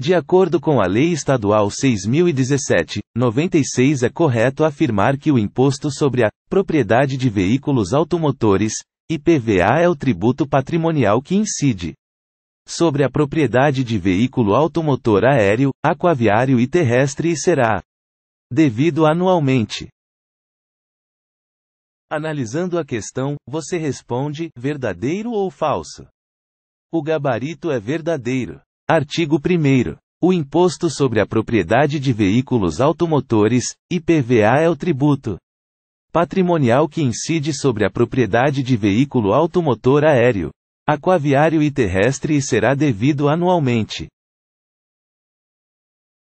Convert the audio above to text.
De acordo com a Lei Estadual 6017, 96 é correto afirmar que o imposto sobre a propriedade de veículos automotores, IPVA é o tributo patrimonial que incide sobre a propriedade de veículo automotor aéreo, aquaviário e terrestre e será devido anualmente. Analisando a questão, você responde verdadeiro ou falso? O gabarito é verdadeiro. Artigo 1. O Imposto sobre a Propriedade de Veículos Automotores, IPVA, é o tributo patrimonial que incide sobre a propriedade de veículo automotor aéreo, aquaviário e terrestre e será devido anualmente.